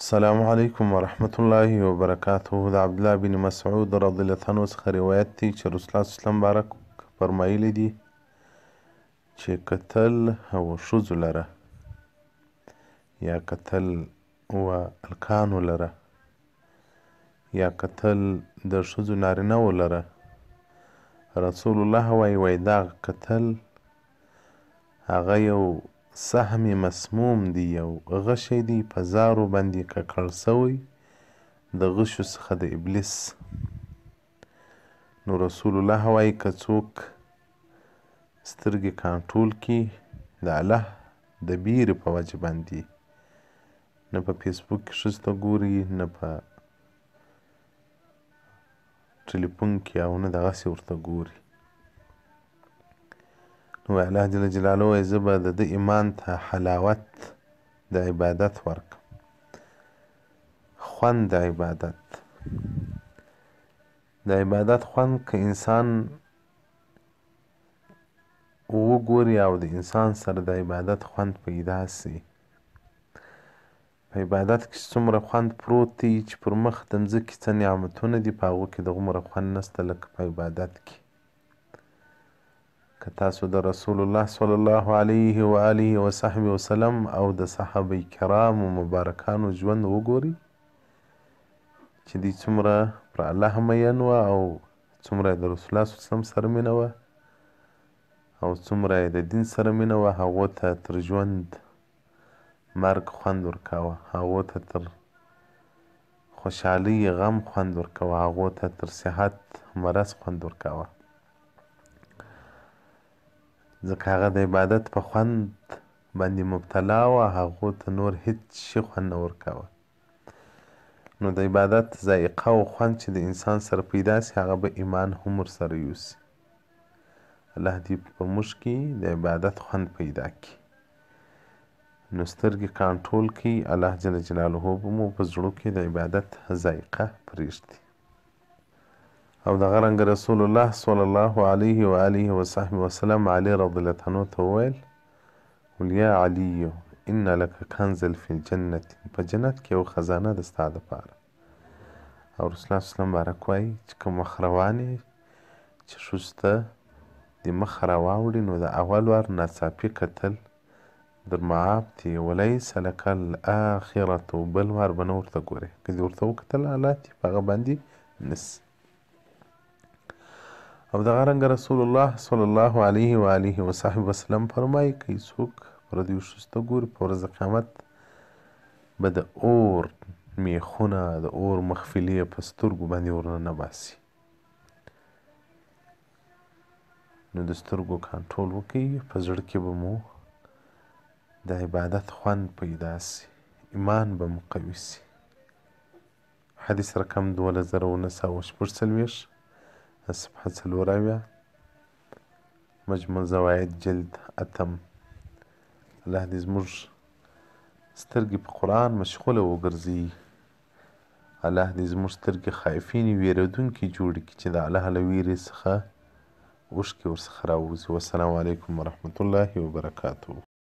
السلام علیکم ورحمت الله وبرکاته د عبد الله بن مسعود رضی الله عنه څخه روایت دی چې رسول الله صلی الله علیه وسلم فرمایلی دی چې قتل او شذ لره یا قتل او الکان لره یا قتل د شذ نارینه ولره رسول الله وايي وای دا قتل هغه یو سهم یې مسموم دی او غشی دی په زارو باندې ککړ سوی د غشو څخه د ابلیس نو رسول الله وایي که څوک سترګې کنټرول کړي د الله د بیرې په وجه باندې نه په فیسبوک کې ښځو ته ګوري نه په ټلیفون کې او نه دغسې ورته ګوري نو الله جل جلاله وایي زه به د ده ایمان ته حلاوت د عبادت ورکم خوند د عبادت د عبادت خوند که انسان وګوري او د انسان سره د عبادت خوند پیدا سي په عبادت کې څومره خوند پروت دی چې پر مخ د مځکې څه نعمتونه دي په هغو کې دغومره خوند نسته لکه په عبادت کې تاسو د رسول الله صلی الله علیه و آله و صحبه وسلم او د صحابه کرام و مبارکانو ژوند وګوري چې دوی څومره پر الله مین وه او څومره د رسول الله صلی وسلم سره مینه وه او څومره د دین سره مینه وه هغو ته تر ژوند مرګ خوند ورکاوه هغو ته تر خوشحالۍ غم خوند ورکاوه هغو ته تر صحت مرض خوند ورکاوه ځکه هغه د عبادت په خوند باندې مبتلا وه هغو ته نور هیڅ شي خوند نه ورکاوه نو د عبادت ذایقه او خوند چې د انسان سره پیدا سي هغه به ایمان هم ورسره یوسي الله دې په موږ کې د عبادت خوند پیدا کړي نو سترګې کنټرول کړي الله جل جلاله به مو په زړو کې د عبادت ذایقه پرېږدي او دغه رنګ رسول الله صلی الله علیه و آله و صحبه وسلم علی رضی الله عنه ته وویل ویل یا علی ان لک کنزل فی الجنه په جنت کې یو خزانه د ستا دپاره او رسول الله صلی الله علیه چې کوم خروانه چې شوسته د مخ راواوړي نو د اول وار ناڅاپي قتل در معاب تي وليس لك الآخرة بل وار بنور تقوري كذي ورتو قتل علاتي فغباندي نس او دغه رنګ رسول الله صلی الله علیه و آله و صحب وسلم فرمایي کې څوک پر دې شسته ګور پر ورځ قیامت به د اور میخونه د اور مخفلې په سترګو باندې ورنه نه باسي نو د سترګو کنټرول وکړي په زړه کې به مو د عبادت خوند پیدا سي ایمان به مو قوي سي حدیث رقم دوله زره و نهسوه شپږ څلوېښت صفحه څلور اویا مجموع زواید جلد اتم الله دې زموږ سترګې په قرآن مشغوله وګرځي الله دې زموږ سترګې خائفینې ویرېدونکې جوړې کړي چې د الله له ویرې څخه اوښکې ورڅخه راووځي والسلام علیکم ورحمة الله وبرکاته